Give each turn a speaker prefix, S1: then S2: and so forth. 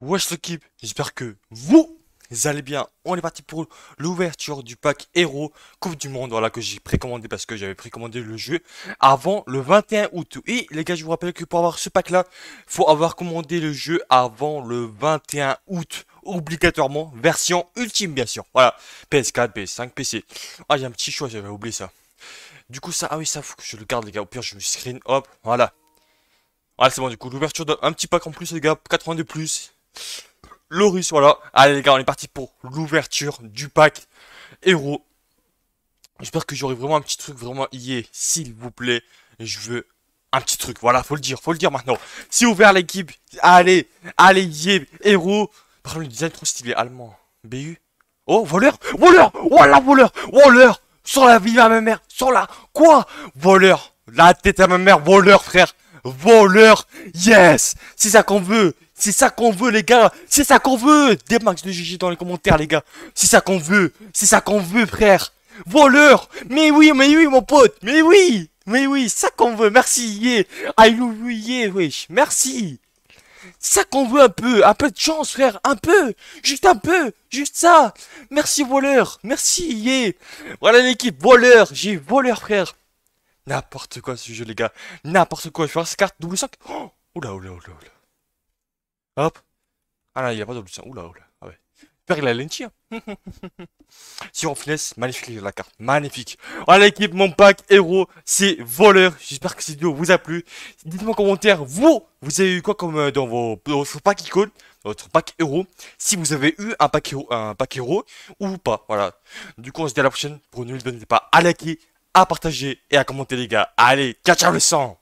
S1: Wesh l'équipe, j'espère que vous allez bien. On est parti pour l'ouverture du pack Héros Coupe du Monde, voilà que j'ai précommandé parce que j'avais précommandé le jeu avant le 21 août. Et les gars, je vous rappelle que pour avoir ce pack là, faut avoir commandé le jeu avant le 21 août obligatoirement, version ultime bien sûr. Voilà, PS4, PS5, PC. Ah, j'ai un petit choix, j'avais oublié ça. Du coup, ça, ah oui, ça, faut que je le garde les gars. Au pire, je me screen, hop, voilà. Ah c'est bon, du coup, l'ouverture d'un petit pack en plus, les gars, de plus, Loris voilà. Allez les gars, on est parti pour l'ouverture du pack héros. J'espère que j'aurai vraiment un petit truc vraiment yé, s'il vous plaît. Je veux un petit truc, voilà, faut le dire, faut le dire maintenant. Si ouvert l'équipe, allez, allez yé, héros. Par contre, le design trop stylé, allemand. BU. Oh, voleur, voleur, voilà, voleur, voleur. Sur la vie à ma mère, sur la... Quoi Voleur, la tête à ma mère, voleur, frère. Voleur, yes C'est ça qu'on veut c'est ça qu'on veut, les gars. C'est ça qu'on veut. Des max de GG dans les commentaires, les gars. C'est ça qu'on veut. C'est ça qu'on veut, frère. Voleur. Mais oui, mais oui, mon pote. Mais oui. Mais oui, ça qu'on veut. Merci, yeah. I love you, yeah, wesh. Merci. C'est ça qu'on veut un peu. Un peu de chance, frère. Un peu. Juste un peu. Juste ça. Merci, voleur. Merci, yeah. Voilà l'équipe. Voleur. J'ai voleur, frère. N'importe quoi, ce jeu, les gars. N'importe quoi. Je vais cette carte. Double 5. Oh, oula, oula, oula, oula. Hop. Ah là, il a pas d'objectif. Oula, oula. Ah ouais. faire la l'enti. Hein. si on finesse, magnifique la carte. Magnifique. Voilà ah, l'équipe, mon pack héros, c'est voleur. J'espère que cette vidéo vous a plu. Dites-moi en commentaire, vous, vous avez eu quoi comme euh, dans vos, votre pack icône, votre pack héros, si vous avez eu un pack héros, un pack héros ou pas. Voilà. Du coup, on se dit à la prochaine pour une nouvelle vidéo. pas à liker, à partager et à commenter les gars. Allez, ciao ciao le sang